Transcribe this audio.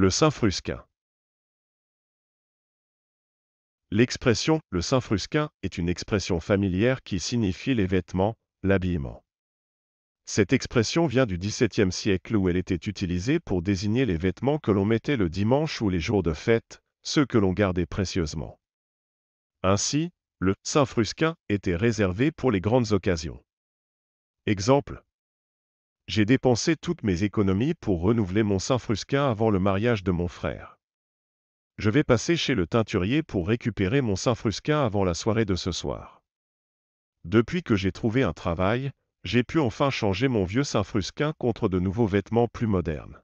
Le saint-frusquin. L'expression le saint-frusquin est une expression familière qui signifie les vêtements, l'habillement. Cette expression vient du XVIIe siècle où elle était utilisée pour désigner les vêtements que l'on mettait le dimanche ou les jours de fête, ceux que l'on gardait précieusement. Ainsi, le Saint-Frusquin était réservé pour les grandes occasions. Exemple, j'ai dépensé toutes mes économies pour renouveler mon saint frusquin avant le mariage de mon frère. Je vais passer chez le teinturier pour récupérer mon saint frusquin avant la soirée de ce soir. Depuis que j'ai trouvé un travail, j'ai pu enfin changer mon vieux saint frusquin contre de nouveaux vêtements plus modernes.